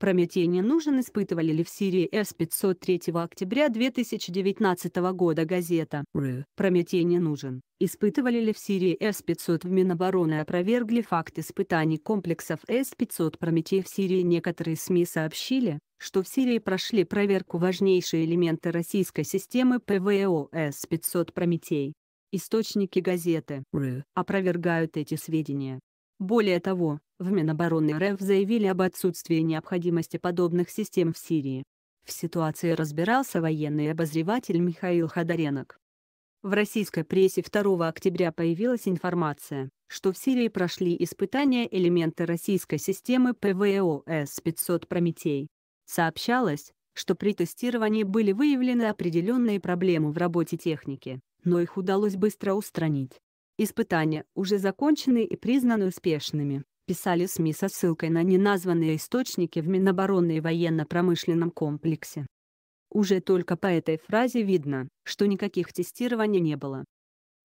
Прометей не нужен, испытывали ли в Сирии С-500 3 октября 2019 года газета «Ры». Прометей не нужен. Испытывали ли в Сирии С-500 в Минобороны опровергли факт испытаний комплексов С-500 Прометей в Сирии некоторые СМИ сообщили, что в Сирии прошли проверку важнейшие элементы российской системы ПВО С-500 Прометей. Источники газеты «Ры» опровергают эти сведения. Более того, в Минобороны РФ заявили об отсутствии необходимости подобных систем в Сирии. В ситуации разбирался военный обозреватель Михаил Ходоренок. В российской прессе 2 октября появилась информация, что в Сирии прошли испытания элементы российской системы ПВО с 500 «Прометей». Сообщалось, что при тестировании были выявлены определенные проблемы в работе техники, но их удалось быстро устранить. Испытания уже закончены и признаны успешными, писали СМИ со ссылкой на неназванные источники в Минобороны и военно-промышленном комплексе. Уже только по этой фразе видно, что никаких тестирований не было.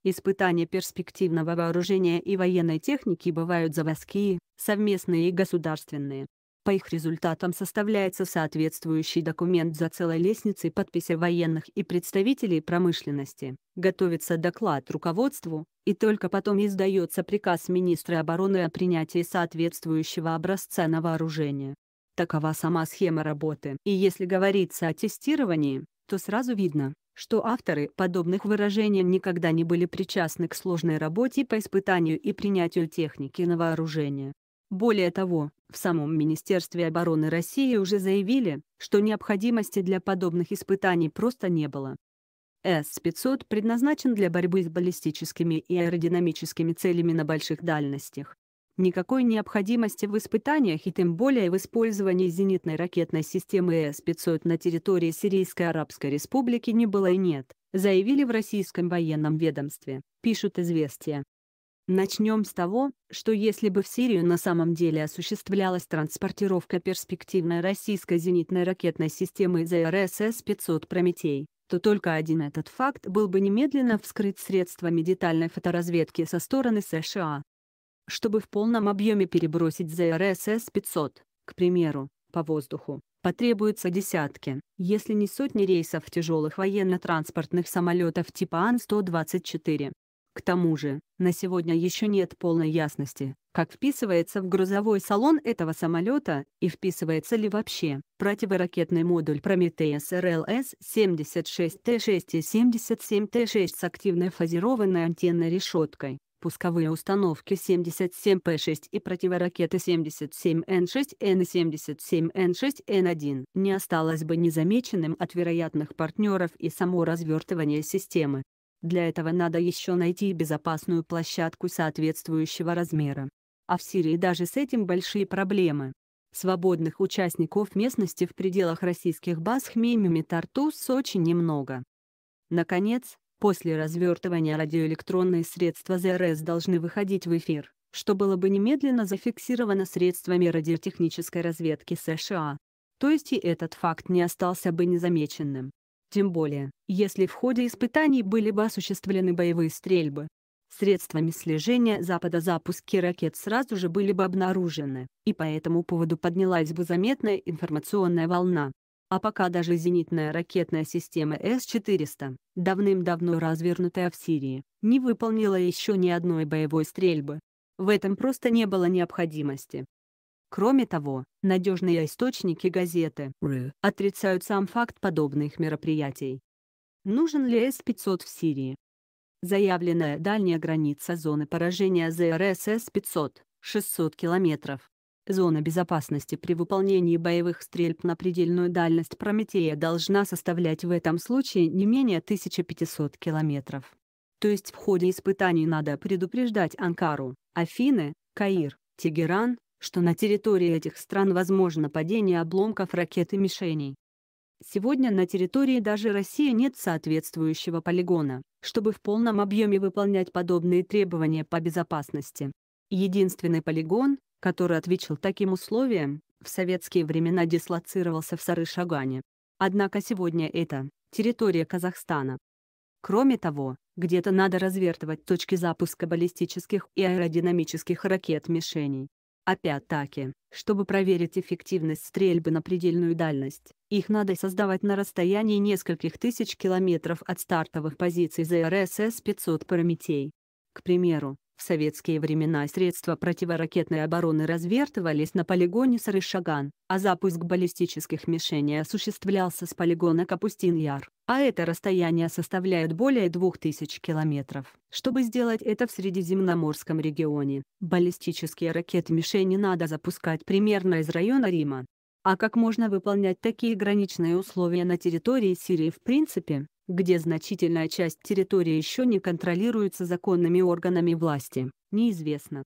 Испытания перспективного вооружения и военной техники бывают заводские, совместные и государственные, по их результатам составляется соответствующий документ за целой лестницей подписи военных и представителей промышленности, готовится доклад руководству, и только потом издается приказ министра обороны о принятии соответствующего образца на вооружение. Такова сама схема работы. И если говорится о тестировании, то сразу видно, что авторы подобных выражений никогда не были причастны к сложной работе по испытанию и принятию техники на вооружение. Более того, в самом Министерстве обороны России уже заявили, что необходимости для подобных испытаний просто не было. С-500 предназначен для борьбы с баллистическими и аэродинамическими целями на больших дальностях. Никакой необходимости в испытаниях и тем более в использовании зенитной ракетной системы С-500 на территории Сирийской Арабской Республики не было и нет, заявили в российском военном ведомстве, пишут «Известия». Начнем с того, что если бы в Сирию на самом деле осуществлялась транспортировка перспективной российской зенитной ракетной системы ЗРСС-500 «Прометей», то только один этот факт был бы немедленно вскрыт средствами детальной фоторазведки со стороны США. Чтобы в полном объеме перебросить ЗРСС-500, к примеру, по воздуху, потребуются десятки, если не сотни рейсов тяжелых военно-транспортных самолетов типа Ан-124. К тому же, на сегодня еще нет полной ясности, как вписывается в грузовой салон этого самолета и вписывается ли вообще противоракетный модуль Прометеяс РЛС 76 t 6 и 77 t 6 с активной фазированной антенной решеткой. Пусковые установки 77 p 6 и противоракеты 77 n 6 n и 77 n 6 n 1 не осталось бы незамеченным от вероятных партнеров и само развертывание системы. Для этого надо еще найти безопасную площадку соответствующего размера. А в Сирии даже с этим большие проблемы. Свободных участников местности в пределах российских баз Хмеймими Тартус очень немного. Наконец, после развертывания радиоэлектронные средства ЗРС должны выходить в эфир, что было бы немедленно зафиксировано средствами радиотехнической разведки США. То есть и этот факт не остался бы незамеченным. Тем более, если в ходе испытаний были бы осуществлены боевые стрельбы. Средствами слежения Запада запуски ракет сразу же были бы обнаружены, и по этому поводу поднялась бы заметная информационная волна. А пока даже зенитная ракетная система С-400, давным-давно развернутая в Сирии, не выполнила еще ни одной боевой стрельбы. В этом просто не было необходимости. Кроме того, надежные источники газеты отрицают сам факт подобных мероприятий. Нужен ли С-500 в Сирии? Заявленная дальняя граница зоны поражения ЗРС С-500 – 600 километров. Зона безопасности при выполнении боевых стрельб на предельную дальность Прометея должна составлять в этом случае не менее 1500 километров. То есть в ходе испытаний надо предупреждать Анкару, Афины, Каир, Тегеран, что на территории этих стран возможно падение обломков ракет и мишеней. Сегодня на территории даже России нет соответствующего полигона, чтобы в полном объеме выполнять подобные требования по безопасности. Единственный полигон, который отвечал таким условиям, в советские времена дислоцировался в Сарышагане. Однако сегодня это территория Казахстана. Кроме того, где-то надо развертывать точки запуска баллистических и аэродинамических ракет-мишеней. Опять-таки, чтобы проверить эффективность стрельбы на предельную дальность, их надо создавать на расстоянии нескольких тысяч километров от стартовых позиций ЗРСС-500 параметей, К примеру, в советские времена средства противоракетной обороны развертывались на полигоне Сарышаган, а запуск баллистических мишеней осуществлялся с полигона Капустин-Яр, а это расстояние составляет более 2000 километров. Чтобы сделать это в Средиземноморском регионе, баллистические ракеты-мишени надо запускать примерно из района Рима. А как можно выполнять такие граничные условия на территории Сирии в принципе? где значительная часть территории еще не контролируется законными органами власти, неизвестно.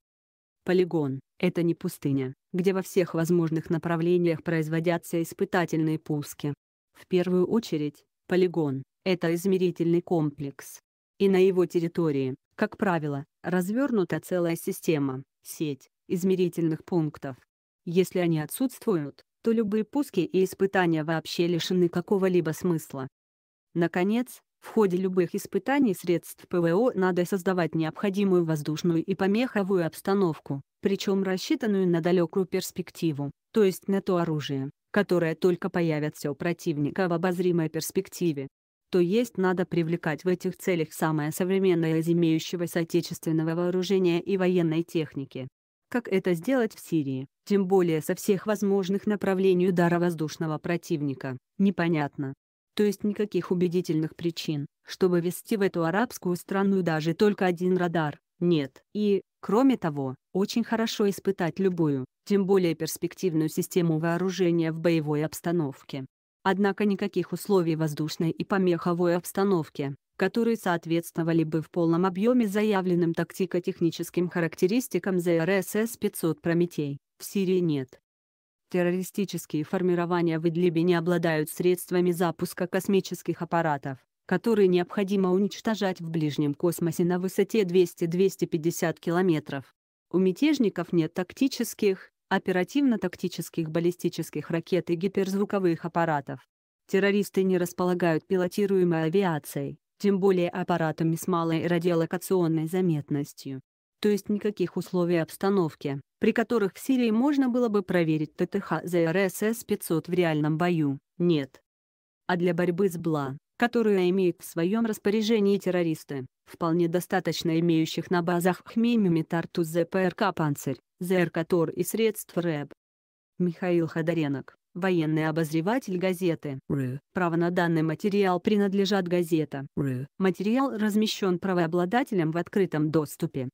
Полигон – это не пустыня, где во всех возможных направлениях производятся испытательные пуски. В первую очередь, полигон – это измерительный комплекс. И на его территории, как правило, развернута целая система, сеть, измерительных пунктов. Если они отсутствуют, то любые пуски и испытания вообще лишены какого-либо смысла. Наконец, в ходе любых испытаний средств ПВО надо создавать необходимую воздушную и помеховую обстановку, причем рассчитанную на далекую перспективу, то есть на то оружие, которое только появится у противника в обозримой перспективе. То есть надо привлекать в этих целях самое современное из имеющегося отечественного вооружения и военной техники. Как это сделать в Сирии, тем более со всех возможных направлений удара воздушного противника, непонятно то есть никаких убедительных причин, чтобы вести в эту арабскую страну даже только один радар, нет. И, кроме того, очень хорошо испытать любую, тем более перспективную систему вооружения в боевой обстановке. Однако никаких условий воздушной и помеховой обстановки, которые соответствовали бы в полном объеме заявленным тактико-техническим характеристикам ЗРСС-500 «Прометей», в Сирии нет. Террористические формирования в Идлибе не обладают средствами запуска космических аппаратов, которые необходимо уничтожать в ближнем космосе на высоте 200-250 километров. У мятежников нет тактических, оперативно-тактических баллистических ракет и гиперзвуковых аппаратов. Террористы не располагают пилотируемой авиацией, тем более аппаратами с малой радиолокационной заметностью то есть никаких условий обстановки, при которых в Сирии можно было бы проверить ТТХ ЗРСС-500 в реальном бою, нет. А для борьбы с БЛА, которую имеют в своем распоряжении террористы, вполне достаточно имеющих на базах Хмимими Тарту ЗПРК «Панцирь», ЗРКТОР и средств РЭБ. Михаил Ходоренок, военный обозреватель газеты РУ. Э. Право на данный материал принадлежат газета РУ. Э. Материал размещен правообладателем в открытом доступе.